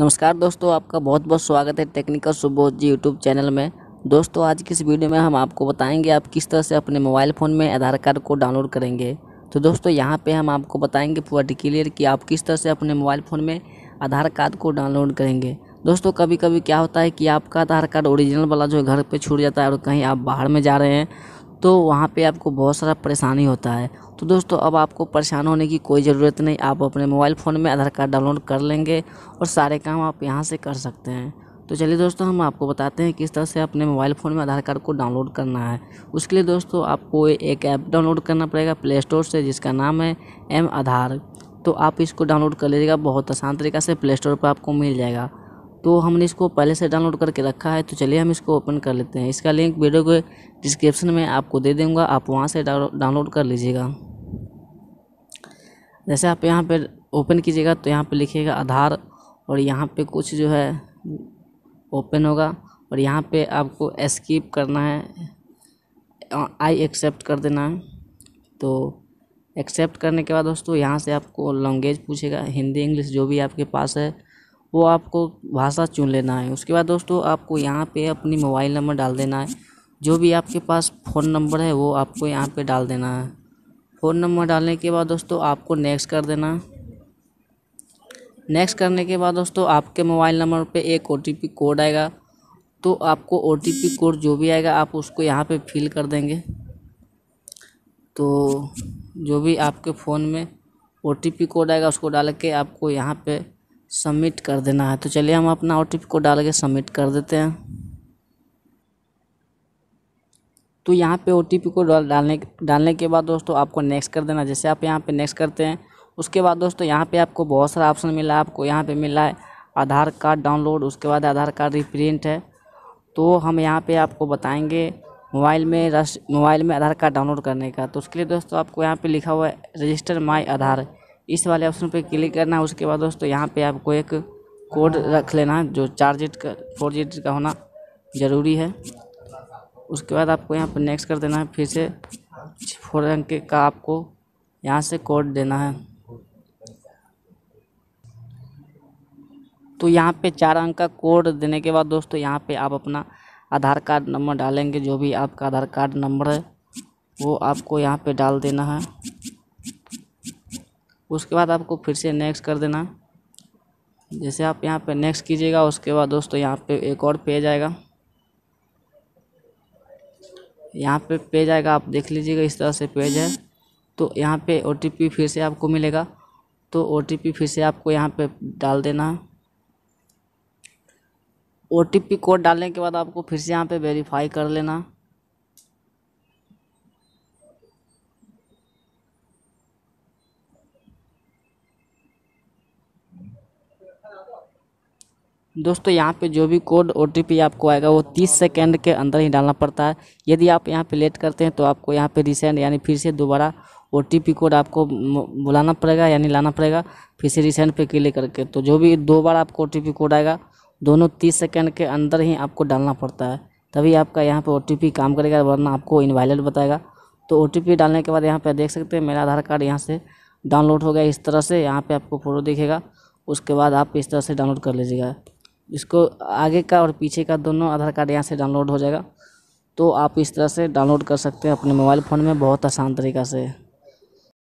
नमस्कार दोस्तों आपका बहुत बहुत स्वागत है technical Subodh ji YouTube channel में दोस्तों आज की इस वीडियो में हम आपको बताएंगे आप किस तरह से अपने मोबाइल फ़ोन में आधार कार्ड को डाउनलोड करेंगे तो दोस्तों यहाँ पे हम आपको बताएंगे पूरा डिक्लेयर कि आप किस तरह से अपने मोबाइल फ़ोन में आधार कार्ड को डाउनलोड करेंगे दोस्तों कभी कभी क्या होता है कि आपका आधार कार्ड ओरिजिनल वाला जो घर पर छूट जाता है और कहीं आप बाहर में जा रहे हैं तो वहाँ पे आपको बहुत सारा परेशानी होता है तो दोस्तों अब आपको परेशान होने की कोई ज़रूरत नहीं आप अपने मोबाइल फ़ोन में आधार कार्ड डाउनलोड कर लेंगे और सारे काम आप यहाँ से कर सकते हैं तो चलिए दोस्तों हम आपको बताते हैं किस तरह से अपने मोबाइल फ़ोन में आधार कार्ड को डाउनलोड करना है उसके लिए दोस्तों आपको एक ऐप डाउनलोड करना पड़ेगा प्ले स्टोर से जिसका नाम है एम आधार तो आप इसको डाउनलोड कर लीजिएगा बहुत आसान तरीका से प्ले स्टोर पर आपको मिल जाएगा तो हमने इसको पहले से डाउनलोड करके रखा है तो चलिए हम इसको ओपन कर लेते हैं इसका लिंक वीडियो के डिस्क्रिप्शन में आपको दे दूँगा आप वहाँ से डाउनलोड कर लीजिएगा जैसे आप यहाँ पर ओपन कीजिएगा तो यहाँ पर लिखिएगा आधार और यहाँ पर कुछ जो है ओपन होगा और यहाँ पे आपको एस्केप करना है आई एक्सेप्ट कर देना है तो एक्सेप्ट करने के बाद दोस्तों यहाँ से आपको लैंग्वेज पूछेगा हिंदी इंग्लिश जो भी आपके पास है वो आपको भाषा चुन लेना है उसके बाद दोस्तों आपको यहाँ पे अपनी मोबाइल नंबर डाल देना है जो भी आपके पास फ़ोन नंबर है वो आपको यहाँ पे डाल देना है फ़ोन नंबर डालने के बाद दोस्तों आपको नेक्स्ट कर देना है नेक्स्ट करने के बाद दोस्तों आपके मोबाइल नंबर पे एक ओ कोड आएगा तो आपको ओ कोड जो भी आएगा आप उसको यहाँ पर फिल कर देंगे तो जो भी आपके फ़ोन में ओ कोड आएगा उसको डाल के आपको यहाँ पे सबमिट कर देना है तो चलिए हम अपना ओ को डाल के सबमिट कर देते हैं तो यहाँ पे ओ को डालने डालने के बाद दोस्तों आपको नेक्स्ट कर देना जैसे आप यहाँ पे नेक्स्ट करते हैं उसके बाद दोस्तों यहाँ पे आपको बहुत सारा ऑप्शन मिला है आपको यहाँ पे मिला है आधार कार्ड डाउनलोड उसके बाद आधार कार्ड रिप्रिंट है तो हम यहाँ पे आपको बताएंगे मोबाइल में मोबाइल में आधार कार्ड डाउनलोड करने का तो उसके लिए दोस्तों आपको यहाँ पर लिखा हुआ है रजिस्टर माई आधार इस वाले ऑप्शन पे क्लिक करना है उसके बाद दोस्तों यहाँ पे आपको एक कोड रख लेना है जो चार डिजिट का फोर डिजिट का होना ज़रूरी है उसके बाद आपको यहाँ पर नेक्स्ट कर देना है फिर से फोर अंक का आपको यहाँ से कोड देना है तो यहाँ पे चार अंक का कोड देने के बाद दोस्तों यहाँ पे आप अपना आधार कार्ड नंबर डालेंगे जो भी आपका आधार कार्ड नंबर है वो आपको यहाँ पे डाल देना है उसके बाद आपको फिर से नेक्स्ट कर देना जैसे आप यहाँ पे नेक्स्ट कीजिएगा उसके बाद दोस्तों यहाँ पे एक और पेज आएगा यहाँ पे पेज आएगा आप देख लीजिएगा इस तरह से पेज है तो यहाँ पे ओ फिर से आपको मिलेगा तो ओ फिर से आपको यहाँ पे डाल देना है ओ कोड डालने के बाद आपको फिर से यहाँ पे वेरीफाई कर लेना दोस्तों यहाँ पे जो भी कोड ओ आपको आएगा वो 30 सेकेंड के अंदर ही डालना पड़ता है यदि आप यहाँ पे लेट करते हैं तो आपको यहाँ पे रिसेंड यानी फिर से दोबारा ओ कोड आपको बुलाना पड़ेगा यानी लाना पड़ेगा फिर से रिसेंड पे क्लिक करके तो जो भी दो बार आपको ओ कोड आएगा दोनों तीस सेकेंड के अंदर ही आपको डालना पड़ता है तभी आपका यहाँ पर ओ काम करेगा वरना आपको इनवायलेट बताएगा तो ओ डालने के बाद यहाँ पर देख सकते हैं मेरा आधार कार्ड यहाँ से डाउनलोड हो गया इस तरह से यहाँ पर आपको फ़ोटो दिखेगा उसके बाद आप इस तरह से डाउनलोड कर लीजिएगा इसको आगे का और पीछे का दोनों आधार कार्ड यहाँ से डाउनलोड हो जाएगा तो आप इस तरह से डाउनलोड कर सकते हैं अपने मोबाइल फ़ोन में बहुत आसान तरीका से